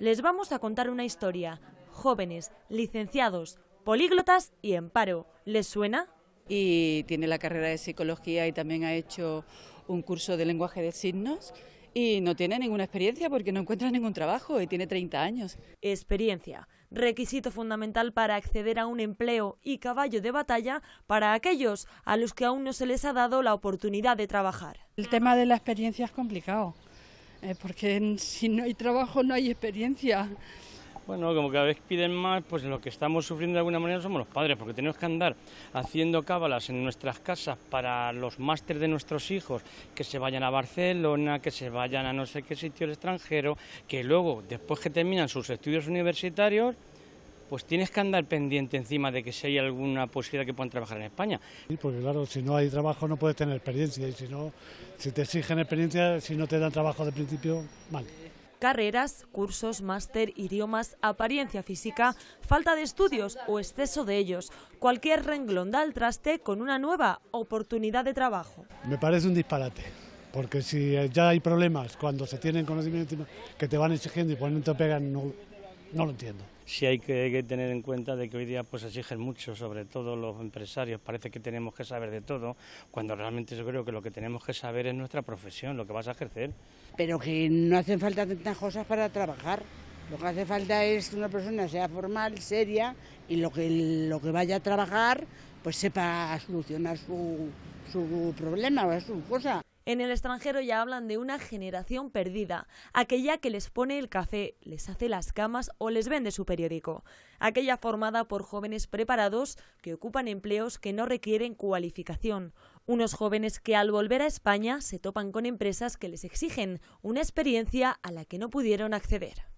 les vamos a contar una historia. Jóvenes, licenciados, políglotas y en paro. ¿Les suena? Y tiene la carrera de psicología y también ha hecho un curso de lenguaje de signos y no tiene ninguna experiencia porque no encuentra ningún trabajo y tiene 30 años. Experiencia, requisito fundamental para acceder a un empleo y caballo de batalla para aquellos a los que aún no se les ha dado la oportunidad de trabajar. El tema de la experiencia es complicado eh, porque si no hay trabajo no hay experiencia. Bueno, como cada vez piden más, pues lo que estamos sufriendo de alguna manera somos los padres, porque tenemos que andar haciendo cábalas en nuestras casas para los másteres de nuestros hijos, que se vayan a Barcelona, que se vayan a no sé qué sitio el extranjero, que luego, después que terminan sus estudios universitarios, pues tienes que andar pendiente encima de que si hay alguna posibilidad que puedan trabajar en España. Sí, porque claro, si no hay trabajo no puedes tener experiencia y si no, si te exigen experiencia, si no te dan trabajo de principio, mal. Carreras, cursos, máster, idiomas, apariencia física, falta de estudios o exceso de ellos. Cualquier renglón da el traste con una nueva oportunidad de trabajo. Me parece un disparate porque si ya hay problemas cuando se tienen conocimiento que te van exigiendo y por te pegan, no lo entiendo. Si hay que, tener en cuenta de que hoy día pues exigen mucho, sobre todo los empresarios. Parece que tenemos que saber de todo, cuando realmente yo creo que lo que tenemos que saber es nuestra profesión, lo que vas a ejercer. Pero que no hacen falta tantas cosas para trabajar. Lo que hace falta es que una persona sea formal, seria y lo que, lo que vaya a trabajar pues sepa solucionar su, su problema o su cosa. En el extranjero ya hablan de una generación perdida, aquella que les pone el café, les hace las camas o les vende su periódico, aquella formada por jóvenes preparados que ocupan empleos que no requieren cualificación, unos jóvenes que al volver a España se topan con empresas que les exigen una experiencia a la que no pudieron acceder.